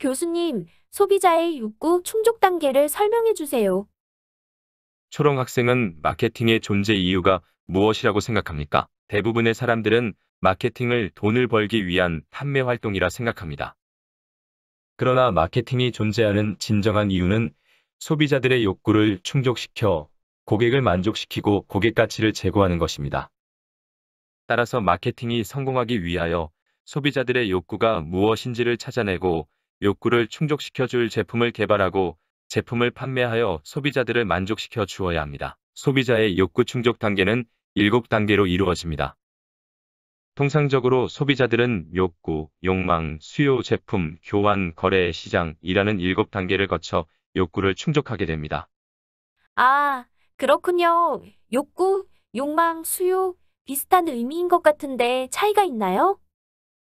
교수님, 소비자의 욕구 충족 단계를 설명해 주세요. 초롱 학생은 마케팅의 존재 이유가 무엇이라고 생각합니까? 대부분의 사람들은 마케팅을 돈을 벌기 위한 판매 활동이라 생각합니다. 그러나 마케팅이 존재하는 진정한 이유는 소비자들의 욕구를 충족시켜 고객을 만족시키고 고객 가치를 제고하는 것입니다. 따라서 마케팅이 성공하기 위하여 소비자들의 욕구가 무엇인지를 찾아내고 욕구를 충족시켜줄 제품을 개발하고 제품을 판매하여 소비자들을 만족시켜 주어야 합니다. 소비자의 욕구 충족 단계는 7단계로 이루어집니다. 통상적으로 소비자들은 욕구, 욕망, 수요, 제품, 교환, 거래, 시장이라는 7단계를 거쳐 욕구를 충족하게 됩니다. 아, 그렇군요. 욕구, 욕망, 수요 비슷한 의미인 것 같은데 차이가 있나요?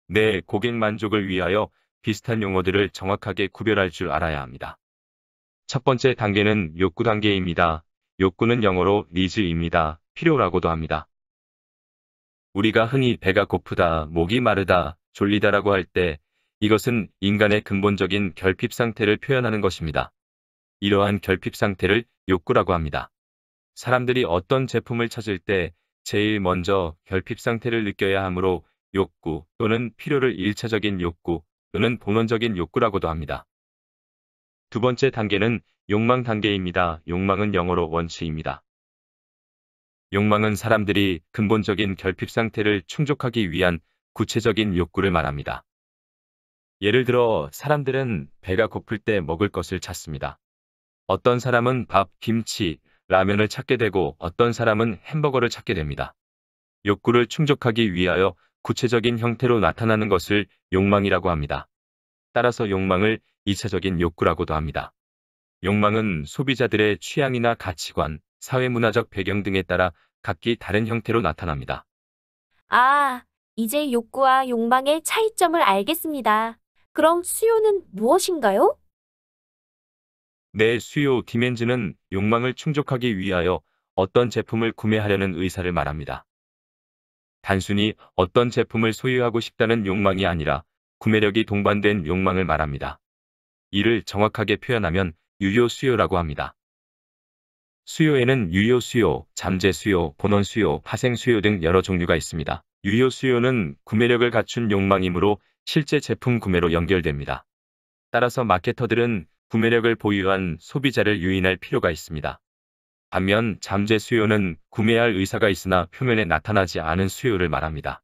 네, 고객 만족을 위하여 비슷한 용어들을 정확하게 구별할 줄 알아야 합니다. 첫 번째 단계는 욕구 단계입니다. 욕구는 영어로 needs입니다. 필요라고도 합니다. 우리가 흔히 배가 고프다, 목이 마르다, 졸리다라고 할 때 이것은 인간의 근본적인 결핍 상태를 표현하는 것입니다. 이러한 결핍 상태를 욕구라고 합니다. 사람들이 어떤 제품을 찾을 때 제일 먼저 결핍 상태를 느껴야 하므로 욕구 또는 필요를 1차적인 욕구 또는 본원적인 욕구라고도 합니다. 두 번째 단계는 욕망 단계입니다. 욕망은 영어로 원치입니다. 욕망은 사람들이 근본적인 결핍 상태를 충족하기 위한 구체적인 욕구를 말합니다. 예를 들어 사람들은 배가 고플 때 먹을 것을 찾습니다. 어떤 사람은 밥, 김치, 라면을 찾게 되고 어떤 사람은 햄버거를 찾게 됩니다. 욕구를 충족하기 위하여 구체적인 형태로 나타나는 것을 욕망이라고 합니다. 따라서 욕망을 2차적인 욕구라고도 합니다. 욕망은 소비자들의 취향이나 가치관, 사회문화적 배경 등에 따라 각기 다른 형태로 나타납니다. 아, 이제 욕구와 욕망의 차이점을 알겠습니다. 그럼 수요는 무엇인가요? 내 수요 디멘즈는 욕망을 충족하기 위하여 어떤 제품을 구매하려는 의사를 말합니다. 단순히 어떤 제품을 소유하고 싶다는 욕망이 아니라 구매력이 동반된 욕망을 말합니다. 이를 정확하게 표현하면 유효 수요라고 합니다. 수요에는 유효 수요, 잠재 수요, 본원 수요, 파생 수요 등 여러 종류가 있습니다. 유효 수요는 구매력을 갖춘 욕망이므로 실제 제품 구매로 연결됩니다. 따라서 마케터들은 구매력을 보유한 소비자를 유인할 필요가 있습니다. 반면 잠재 수요는 구매할 의사가 있으나 표면에 나타나지 않은 수요를 말합니다.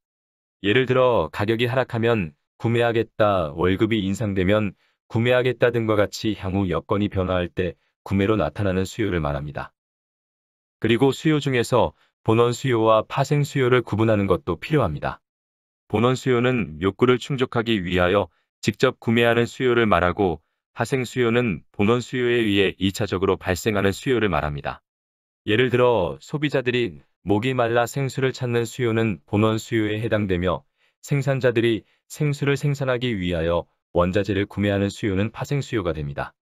예를 들어 가격이 하락하면 구매하겠다, 월급이 인상되면 구매하겠다 등과 같이 향후 여건이 변화할 때 구매로 나타나는 수요를 말합니다. 그리고 수요 중에서 본원 수요와 파생 수요를 구분하는 것도 필요합니다. 본원 수요는 욕구를 충족하기 위하여 직접 구매하는 수요를 말하고 파생 수요는 본원 수요에 의해 2차적으로 발생하는 수요를 말합니다. 예를 들어 소비자들이 목이 말라 생수를 찾는 수요는 본원 수요에 해당되며 생산자들이 생수를 생산하기 위하여 원자재를 구매하는 수요는 파생 수요가 됩니다.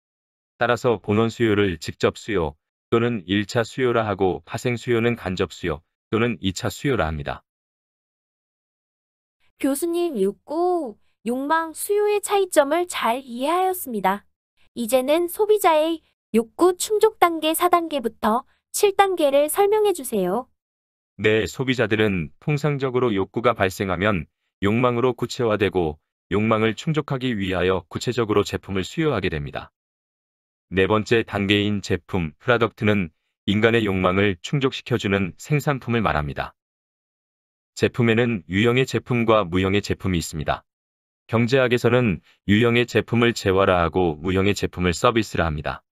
따라서 본원 수요를 직접 수요 또는 1차 수요라 하고 파생 수요는 간접 수요 또는 2차 수요라 합니다. 교수님 6구 욕망 수요의 차이점을 잘 이해하였습니다. 이제는 소비자의 욕구 충족 단계 4단계부터 7단계를 설명해 주세요. 네, 소비자들은 통상적으로 욕구가 발생하면 욕망으로 구체화되고 욕망을 충족하기 위하여 구체적으로 제품을 수요하게 됩니다. 네 번째 단계인 제품, 프라덕트는 인간의 욕망을 충족시켜주는 생산품을 말합니다. 제품에는 유형의 제품과 무형의 제품이 있습니다. 경제학에서는 유형의 제품을 재화라 하고 무형의 제품을 서비스라 합니다.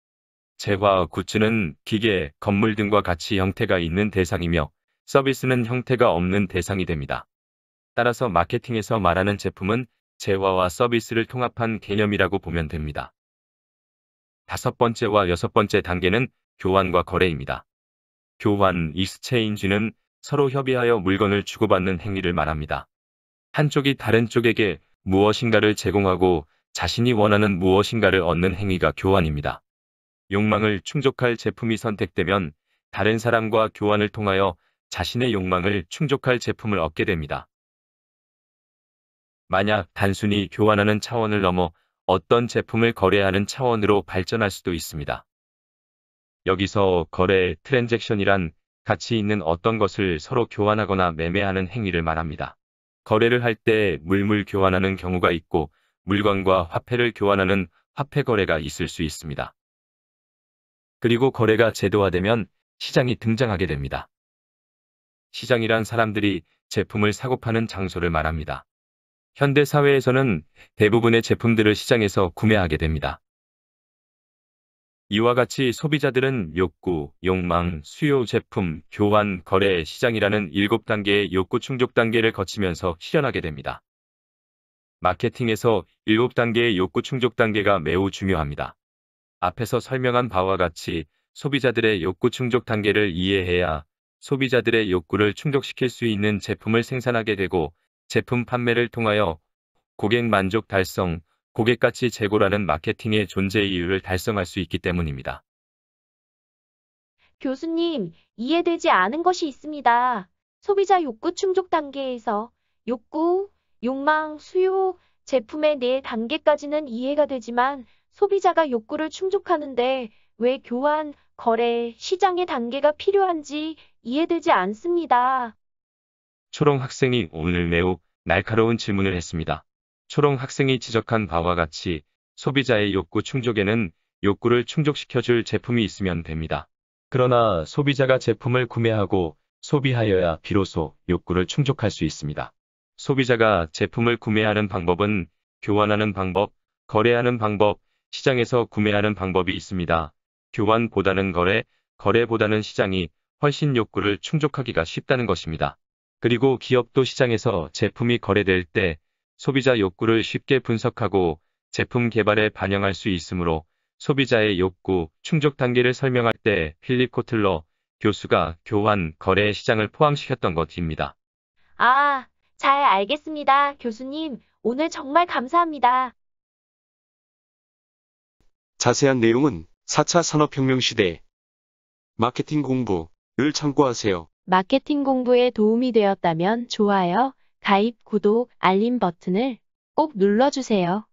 재화, 굿즈는 기계, 건물 등과 같이 형태가 있는 대상이며 서비스는 형태가 없는 대상이 됩니다. 따라서 마케팅에서 말하는 제품은 재화와 서비스를 통합한 개념이라고 보면 됩니다. 다섯 번째와 여섯 번째 단계는 교환과 거래입니다. 교환, 익스체인지는 서로 협의하여 물건을 주고받는 행위를 말합니다. 한쪽이 다른 쪽에게 무엇인가를 제공하고 자신이 원하는 무엇인가를 얻는 행위가 교환입니다. 욕망을 충족할 제품이 선택되면 다른 사람과 교환을 통하여 자신의 욕망을 충족할 제품을 얻게 됩니다. 만약 단순히 교환하는 차원을 넘어 어떤 제품을 거래하는 차원으로 발전할 수도 있습니다. 여기서 거래 트랜잭션이란 가치 있는 어떤 것을 서로 교환하거나 매매하는 행위를 말합니다. 거래를 할 때 물물 교환하는 경우가 있고 물건과 화폐를 교환하는 화폐 거래가 있을 수 있습니다. 그리고 거래가 제도화되면 시장이 등장하게 됩니다. 시장이란 사람들이 제품을 사고 파는 장소를 말합니다. 현대 사회에서는 대부분의 제품들을 시장에서 구매하게 됩니다. 이와 같이 소비자들은 욕구, 욕망, 수요, 제품, 교환, 거래, 시장이라는 7단계의 욕구 충족 단계를 거치면서 실현하게 됩니다. 마케팅에서 7단계의 욕구 충족 단계가 매우 중요합니다. 앞에서 설명한 바와 같이 소비자들의 욕구 충족 단계를 이해해야 소비자들의 욕구를 충족시킬 수 있는 제품을 생산하게 되고 제품 판매를 통하여 고객 만족 달성, 고객 가치 제고라는 마케팅의 존재 이유를 달성할 수 있기 때문입니다. 교수님, 이해되지 않은 것이 있습니다. 소비자 욕구 충족 단계에서 욕구, 욕망, 수요, 제품의 네 단계까지는 이해가 되지만 소비자가 욕구를 충족하는데 왜 교환, 거래, 시장의 단계가 필요한지 이해되지 않습니다. 초롱 학생이 오늘 매우 날카로운 질문을 했습니다. 초롱 학생이 지적한 바와 같이 소비자의 욕구 충족에는 욕구를 충족시켜줄 제품이 있으면 됩니다. 그러나 소비자가 제품을 구매하고 소비하여야 비로소 욕구를 충족할 수 있습니다. 소비자가 제품을 구매하는 방법은 교환하는 방법, 거래하는 방법, 시장에서 구매하는 방법이 있습니다. 교환보다는 거래, 거래보다는 시장이 훨씬 욕구를 충족하기가 쉽다는 것입니다. 그리고 기업도 시장에서 제품이 거래될 때 소비자 욕구를 쉽게 분석하고 제품 개발에 반영할 수 있으므로 소비자의 욕구 충족 단계를 설명할 때 필립 코틀러 교수가 교환 거래 시장을 포함시켰던 것입니다. 아, 잘 알겠습니다. 교수님, 오늘 정말 감사합니다. 자세한 내용은 4차 산업혁명 시대 마케팅 공부를 참고하세요. 마케팅 공부에 도움이 되었다면 좋아요, 가입, 구독, 알림 버튼을 꼭 눌러주세요.